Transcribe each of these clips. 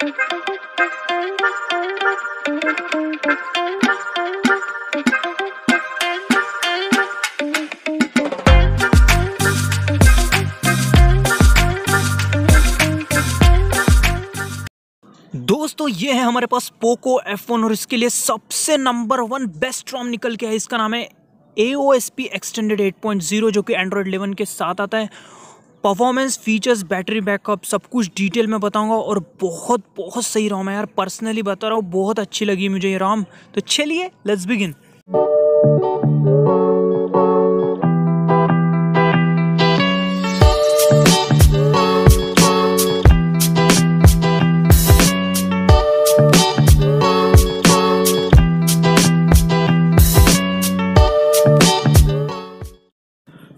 दोस्तों ये है हमारे पास पोको F1 और इसके लिए सबसे नंबर वन बेस्ट रॉम निकल के है इसका नाम है AOSP Extended 8.0 extended eight point zero जो कि Android 11 के साथ आता है परफॉर्मेंस फीचर्स बैटरी बैकअप सब कुछ डिटेल में बताऊंगा और बहुत बहुत सही रॉम है यार पर्सनली बता रहा हूँ बहुत अच्छी लगी मुझे ये रॉम तो चलिए लेट्स बिगिन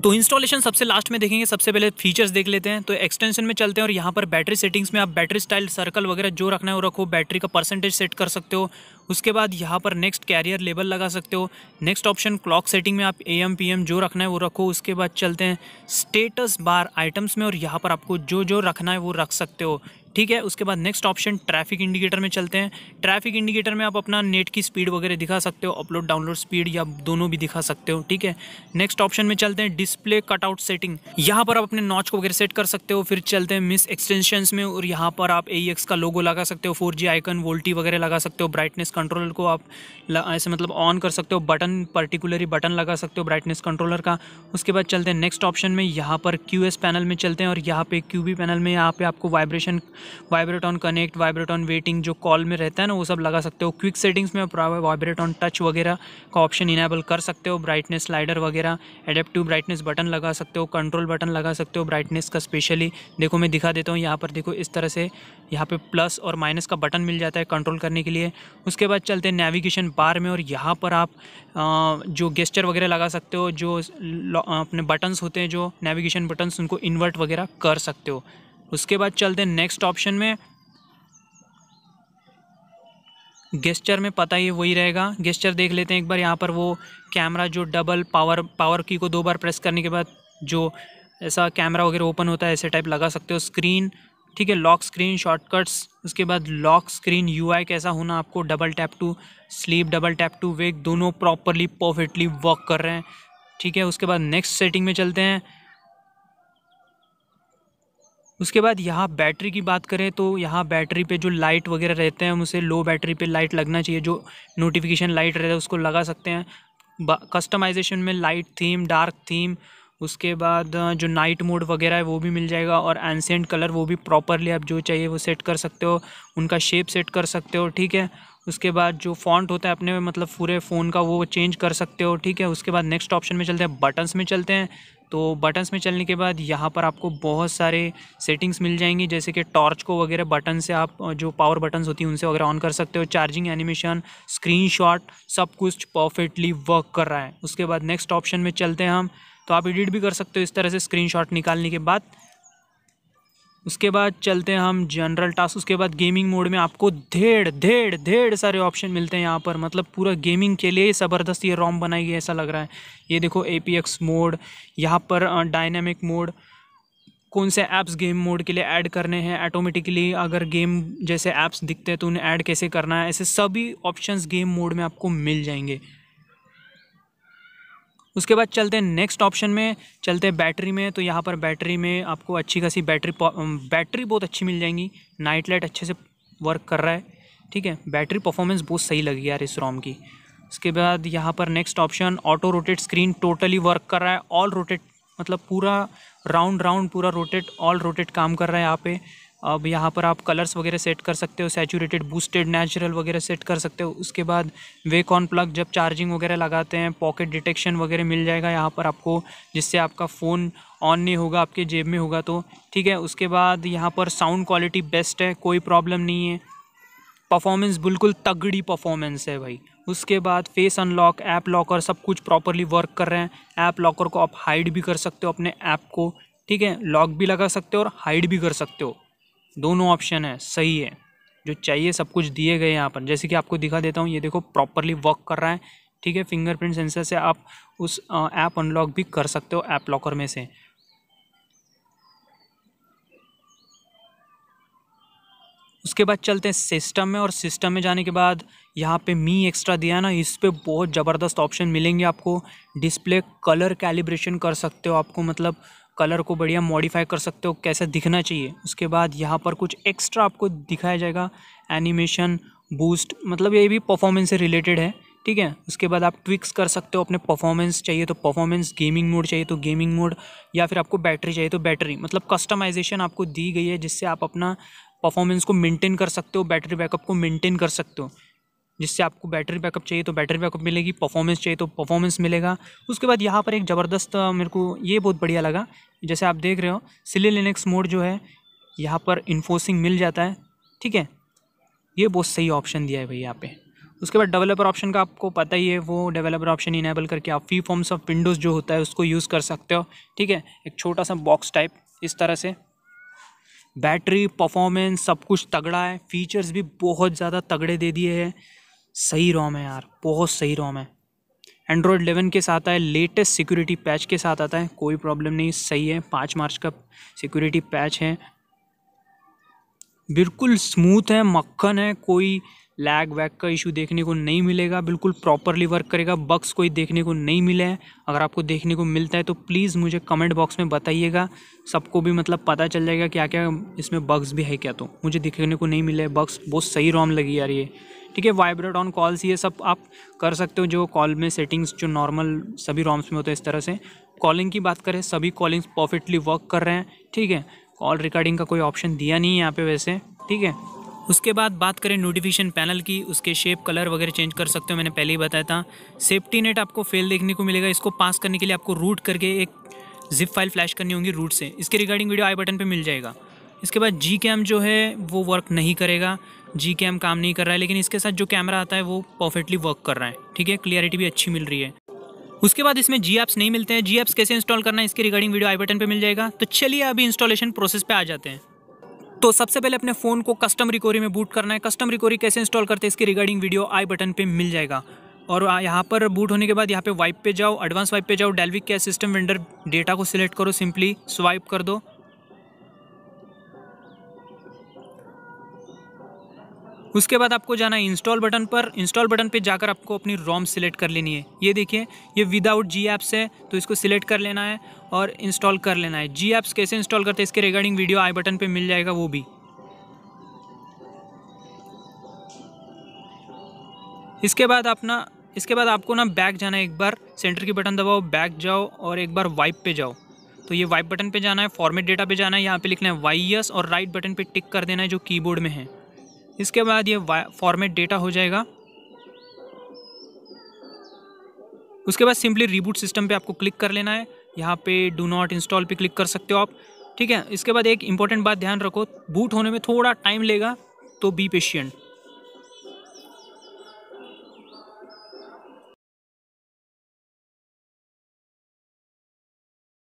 तो इंस्टॉलेशन सबसे लास्ट में देखेंगे सबसे पहले फीचर्स देख लेते हैं तो एक्सटेंशन में चलते हैं और यहाँ पर बैटरी सेटिंग्स में आप बैटरी स्टाइल सर्कल वगैरह जो रखना है वो रखो बैटरी का परसेंटेज सेट कर सकते हो उसके बाद यहाँ पर नेक्स्ट कैरियर लेबल लगा सकते हो नेक्स्ट ऑप्शन क्लॉक सेटिंग में आप ए एम पी एम जो रखना है वो रखो उसके बाद चलते हैं स्टेटस बार आइटम्स में और यहाँ पर आपको जो जो रखना है वो रख सकते हो ठीक है उसके बाद नेक्स्ट ऑप्शन ट्रैफिक इंडिकेटर में चलते हैं ट्रैफिक इंडिकेटर में आप अपना नेट की स्पीड वगैरह दिखा सकते हो अपलोड डाउनलोड स्पीड या दोनों भी दिखा सकते हो ठीक है नेक्स्ट ऑप्शन में चलते हैं डिस्प्ले कटआउट सेटिंग यहाँ पर आप अपने नॉच को वगैरह सेट कर सकते हो फिर चलते हैं मिस एक्सटेंशन में और यहाँ पर आप ए e का लोगो लगा सकते हो फोर आइकन वोल्टी वगैरह लगा सकते हो ब्राइटनेस कंट्रोलर को आप ऐसे मतलब ऑन कर सकते हो बटन पर्टिकुलरली बटन लगा सकते हो ब्राइटनेस कंट्रोलर का उसके बाद चलते हैं नेक्स्ट ऑप्शन में यहाँ पर क्यू पैनल में चलते हैं और यहाँ पे क्यू पैनल में यहाँ पे आपको vibration vibrate on connect vibrate on waiting जो कॉल में रहता है ना वो सब लगा सकते हो क्विक सेटिंग्स में वाइब्रेट ऑन टच वगैरह का ऑप्शन इनेबल कर सकते हो ब्राइटनेस स्लाइडर वगैरह एडेप्टिव ब्राइटनेस बटन लगा सकते हो कंट्रोल बटन लगा सकते हो ब्राइटनेस का स्पेशली देखो मैं दिखा देता हूँ यहाँ पर देखो इस तरह से यहाँ पर प्लस और माइनस का बटन मिल जाता है कंट्रोल करने के लिए उसके बाद चलते हैं नेविगेशन बार में और यहाँ पर आप जो गेस्चर वगैरह लगा सकते हो जो अपने बटन्स होते हैं जो नेविगेशन बटन्स उनको इन्वर्ट वगैरह कर सकते हो उसके बाद चलते हैं नेक्स्ट ऑप्शन में गेस्चर में पता ही वही रहेगा गेस्चर देख लेते हैं एक बार यहाँ पर वो कैमरा जो डबल पावर पावर की को दो बार प्रेस करने के बाद जो ऐसा कैमरा वगैरह ओपन होता है ऐसे टाइप लगा सकते हो स्क्रीन ठीक है लॉक स्क्रीन शॉर्टकट्स उसके बाद लॉक स्क्रीन यूआई कैसा होना आपको double tap to sleep double tap to wake दोनों प्रॉपरली परफेक्टली वर्क कर रहे हैं ठीक है उसके बाद नेक्स्ट सेटिंग में चलते हैं उसके बाद यहाँ बैटरी की बात करें तो यहाँ बैटरी पे जो लाइट वगैरह रहते हैं हम उसे लो बैटरी पे लाइट लगना चाहिए जो नोटिफिकेशन लाइट रहता है उसको लगा सकते हैं कस्टमाइजेशन में लाइट थीम डार्क थीम उसके बाद जो नाइट मोड वगैरह है वो भी मिल जाएगा और एनसेंट कलर वो भी प्रॉपरली आप जो चाहिए वो सेट कर सकते हो उनका शेप सेट कर सकते हो ठीक है उसके बाद जो फॉन्ट होता है अपने मतलब पूरे फ़ोन का वो चेंज कर सकते हो ठीक है उसके बाद नेक्स्ट ऑप्शन में चलते हैं बटन्स में चलते हैं तो बटन्स में चलने के बाद यहाँ पर आपको बहुत सारे सेटिंग्स मिल जाएंगी जैसे कि टॉर्च को वगैरह बटन से आप जो पावर बटन्स होती हैं उनसे वगैरह ऑन कर सकते हो चार्जिंग एनिमेशन स्क्रीन सब कुछ परफेक्टली वर्क कर रहा है उसके बाद नेक्स्ट ऑप्शन में चलते हैं हम तो आप एडिट भी कर सकते हो इस तरह से स्क्रीन निकालने के बाद उसके बाद चलते हैं हम जनरल टास्क उसके बाद गेमिंग मोड में आपको ढेर ढेर ढेर सारे ऑप्शन मिलते हैं यहाँ पर मतलब पूरा गेमिंग के लिए ज़बरदस्त ये रॉम बनाई गई ऐसा लग रहा है ये देखो ए पी एक्स मोड यहाँ पर डायनेमिक मोड कौन से ऐप्स गेम मोड के लिए ऐड करने हैं ऑटोमेटिकली अगर गेम जैसे ऐप्स दिखते हैं तो उन्हें ऐड कैसे करना है ऐसे सभी ऑप्शंस गेम मोड में आपको मिल जाएंगे उसके बाद चलते हैं नेक्स्ट ऑप्शन में चलते हैं बैटरी में तो यहाँ पर बैटरी में आपको अच्छी खासी बैटरी बैटरी बहुत अच्छी मिल जाएंगी नाइट लाइट अच्छे से वर्क कर रहा है ठीक है बैटरी परफॉर्मेंस बहुत सही लगी यार इस रोम की उसके बाद यहाँ पर next option auto rotate screen totally work कर रहा है ऑल रोटेट मतलब पूरा राउंड राउंड पूरा रोटेट ऑल रोटेट काम कर रहा है यहाँ पे अब यहाँ पर आप कलर्स वगैरह सेट कर सकते हो सैचुरेटेड बूस्टेड नेचुरल वगैरह सेट कर सकते हो उसके बाद वे कॉन प्लग जब चार्जिंग वगैरह लगाते हैं पॉकेट डिटेक्शन वगैरह मिल जाएगा यहाँ पर आपको जिससे आपका फ़ोन ऑन नहीं होगा आपके जेब में होगा तो ठीक है उसके बाद यहाँ पर साउंड क्वालिटी बेस्ट है कोई प्रॉब्लम नहीं है परफॉर्मेंस बिल्कुल तगड़ी परफॉर्मेंस है भाई उसके बाद फेस अनलॉक ऐप लॉकर सब कुछ प्रॉपरली वर्क कर रहे हैं ऐप लॉकर को आप हाइड भी कर सकते हो अपने ऐप को ठीक है लॉक भी लगा सकते हो और हाइड भी कर सकते हो दोनों ऑप्शन है सही है जो चाहिए सब कुछ दिए गए यहाँ पर जैसे कि आपको दिखा देता हूँ ये देखो प्रॉपरली वर्क कर रहा है ठीक है फिंगरप्रिंट सेंसर से आप उस ऐप अनलॉक भी कर सकते हो ऐप लॉकर में से उसके बाद चलते हैं सिस्टम में और सिस्टम में जाने के बाद यहाँ पे मी एक्स्ट्रा दिया है ना इस पर बहुत ज़बरदस्त ऑप्शन मिलेंगे आपको डिस्प्ले कलर कैलिब्रेशन कर सकते हो आपको मतलब कलर को बढ़िया मॉडिफाई कर सकते हो कैसा दिखना चाहिए उसके बाद यहाँ पर कुछ एक्स्ट्रा आपको दिखाया जाएगा एनिमेशन बूस्ट मतलब ये भी परफॉर्मेंस से रिलेटेड है ठीक है उसके बाद आप ट्विक्स कर सकते हो अपने परफॉर्मेंस चाहिए तो परफॉर्मेंस गेमिंग मोड चाहिए तो गेमिंग मोड या फिर आपको बैटरी चाहिए तो बैटरी मतलब कस्टमाइजेशन आपको दी गई है जिससे आप अपना परफॉर्मेंस को मेंटेन कर सकते हो बैटरी बैकअप को मेंटेन कर सकते हो जिससे आपको बैटरी बैकअप चाहिए तो बैटरी बैकअप मिलेगी परफॉर्मेंस चाहिए तो परफॉर्मेंस मिलेगा उसके बाद यहाँ पर एक ज़बरदस्त मेरे को ये बहुत बढ़िया लगा जैसे आप देख रहे हो सिले लिनक्स मोड जो है यहाँ पर इन्फोसिंग मिल जाता है ठीक है ये बहुत सही ऑप्शन दिया है भाई यहाँ पे उसके बाद डेवलपर ऑप्शन का आपको पता ही है वो डेवलपर ऑप्शन इनेबल करके आप फी फॉर्म्स ऑफ विंडोज़ जो होता है उसको यूज़ कर सकते हो ठीक है एक छोटा सा बॉक्स टाइप इस तरह से बैटरी परफॉर्मेंस सब कुछ तगड़ा है फीचर्स भी बहुत ज़्यादा तगड़े दे दिए हैं सही रोम है यार बहुत सही रोम है एंड्रॉयड 11 के साथ आया लेटेस्ट सिक्योरिटी पैच के साथ आता है कोई प्रॉब्लम नहीं सही है पाँच मार्च का सिक्योरिटी पैच है बिल्कुल स्मूथ है मक्खन है कोई लैग वैग का इशू देखने को नहीं मिलेगा बिल्कुल प्रॉपरली वर्क करेगा बग्स कोई देखने को नहीं मिले हैं अगर आपको देखने को मिलता है तो प्लीज़ मुझे कमेंट बॉक्स में बताइएगा सबको भी मतलब पता चल जाएगा क्या क्या इसमें बग्स भी है क्या तो मुझे देखने को नहीं मिले बग्स बहुत सही रॉम लगी यार ये ठीक है वाइब्रेट ऑन कॉल्स ये सब आप कर सकते हो जो कॉल में सेटिंग्स जो नॉर्मल सभी रॉम्स में होते हैं इस तरह से कॉलिंग की बात करें सभी कॉलिंग्स परफेक्टली वर्क कर रहे हैं ठीक है कॉल रिकॉर्डिंग का कोई ऑप्शन दिया नहीं है यहाँ पे वैसे ठीक है उसके बाद बात करें नोटिफिकेशन पैनल की उसके शेप कलर वगैरह चेंज कर सकते हो मैंने पहले ही बताया था सेफ्टी नेट आपको फेल देखने को मिलेगा इसको पास करने के लिए आपको रूट करके एक जिप फाइल फ्लैश करनी होगी रूट से इसके रिगार्डिंग वीडियो आई बटन पर मिल जाएगा इसके बाद जी कैम जो है वो वर्क नहीं करेगा जी कैम काम नहीं कर रहा है लेकिन इसके साथ जो कैमरा आता है वो परफेक्टली वर्क कर रहा है ठीक है क्लियरिटी भी अच्छी मिल रही है उसके बाद इसमें जी एप्स नहीं मिलते हैं जी एप्स कैसे इंस्टॉल करना है इसके रिगार्डिंग वीडियो आई बटन पर मिल जाएगा तो चलिए अभी इंस्टॉलेशन प्रोसेस पे आ जाते हैं तो सबसे पहले अपने फ़ोन को कस्टम रिकोरी में बूट करना है कस्टम रिकोरी कैसे इंस्टॉल करते हैं इसकी रिगार्डिंग वीडियो आई बटन पर मिल जाएगा और यहाँ पर बूट होने के बाद यहाँ पे वाइप पे जाओ एडवांस वाइप पे जाओ डेलविक के सिस्टम वेंडर डेटा को सिलेक्ट करो सिंपली स्वाइप कर दो उसके बाद आपको जाना है इंस्टॉल बटन पर इंस्टॉल बटन पे जाकर आपको अपनी रोम सिलेक्ट कर लेनी है ये देखिए ये विदाउट जी ऐप्स है तो इसको सिलेक्ट कर लेना है और इंस्टॉल कर लेना है जी ऐप्स कैसे इंस्टॉल करते हैं इसके रिगार्डिंग वीडियो आई बटन पर मिल जाएगा वो भी इसके बाद अपना इसके बाद आपको ना बैक जाना है एक बार सेंटर की बटन दबाओ बैक जाओ और एक बार वाइप पर जाओ तो ये वाइप बटन पर जाना है फॉर्मेट डेटा पर जाना है यहाँ पर लिखना है वाई और राइट बटन पर टिक कर देना है जो कीबोर्ड में है इसके बाद ये फॉर्मेट डेटा हो जाएगा उसके बाद सिंपली रिबूट सिस्टम पे आपको क्लिक कर लेना है यहाँ पे डू नॉट इंस्टॉल पे क्लिक कर सकते हो आप ठीक है इसके बाद एक इंपॉर्टेंट बात ध्यान रखो बूट होने में थोड़ा टाइम लेगा तो बी पेशेंट